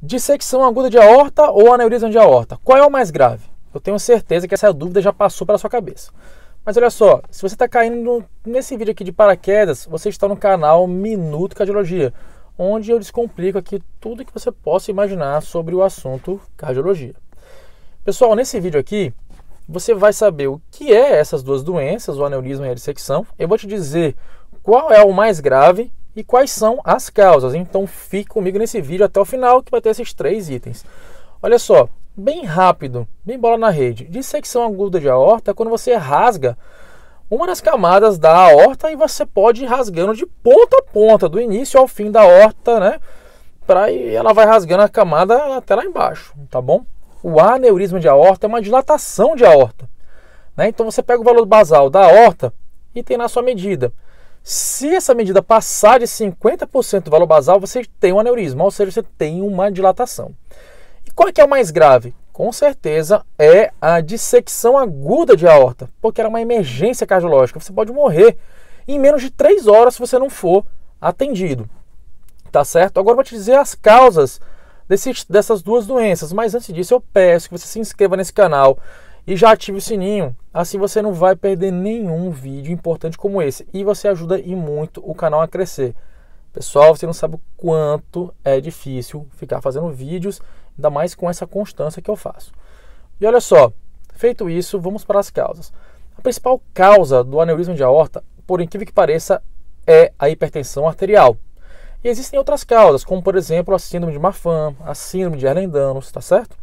Dissecção aguda de aorta ou aneurisma de aorta? Qual é o mais grave? Eu tenho certeza que essa dúvida já passou pela sua cabeça. Mas olha só, se você está caindo nesse vídeo aqui de paraquedas, você está no canal Minuto Cardiologia, onde eu descomplico aqui tudo que você possa imaginar sobre o assunto cardiologia. Pessoal, nesse vídeo aqui, você vai saber o que é essas duas doenças, o aneurisma e a dissecção. Eu vou te dizer qual é o mais grave e quais são as causas. Então fique comigo nesse vídeo até o final que vai ter esses três itens. Olha só, bem rápido, bem bola na rede. Dissecção aguda de aorta é quando você rasga uma das camadas da aorta e você pode ir rasgando de ponta a ponta, do início ao fim da aorta, né? Pra, e ela vai rasgando a camada até lá embaixo, tá bom? O aneurisma de aorta é uma dilatação de aorta. Né? Então você pega o valor basal da aorta e tem na sua medida. Se essa medida passar de 50% do valor basal, você tem um aneurisma, ou seja, você tem uma dilatação. E qual é que é o mais grave? Com certeza é a dissecção aguda de aorta, porque era uma emergência cardiológica. Você pode morrer em menos de 3 horas se você não for atendido. Tá certo? Agora eu vou te dizer as causas dessas duas doenças, mas antes disso eu peço que você se inscreva nesse canal e já ative o sininho. Assim você não vai perder nenhum vídeo importante como esse e você ajuda e muito o canal a crescer. Pessoal, você não sabe o quanto é difícil ficar fazendo vídeos, ainda mais com essa constância que eu faço. E olha só, feito isso, vamos para as causas. A principal causa do aneurisma de aorta, por incrível que pareça, é a hipertensão arterial. E existem outras causas, como por exemplo a síndrome de Marfan, a síndrome de Ehlers-Danlos, tá certo?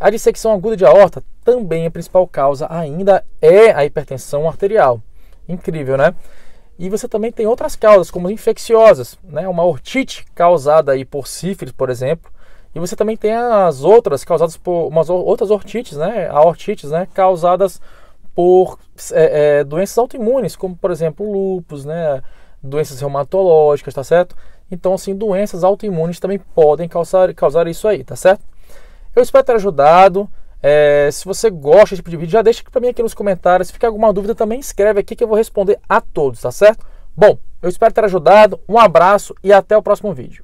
A dissecção aguda de aorta também é a principal causa ainda é a hipertensão arterial. Incrível, né? E você também tem outras causas, como infecciosas, né? Uma ortite causada aí por sífilis, por exemplo. E você também tem as outras causadas por umas outras ortites, né? A ortites, né? Causadas por é, é, doenças autoimunes, como por exemplo lúpus, né? Doenças reumatológicas, tá certo? Então, assim, doenças autoimunes também podem causar, causar isso aí, tá certo? Eu espero ter ajudado. É, se você gosta desse tipo de vídeo, já deixa para mim aqui nos comentários. Se ficar alguma dúvida, também escreve aqui que eu vou responder a todos, tá certo? Bom, eu espero ter ajudado. Um abraço e até o próximo vídeo.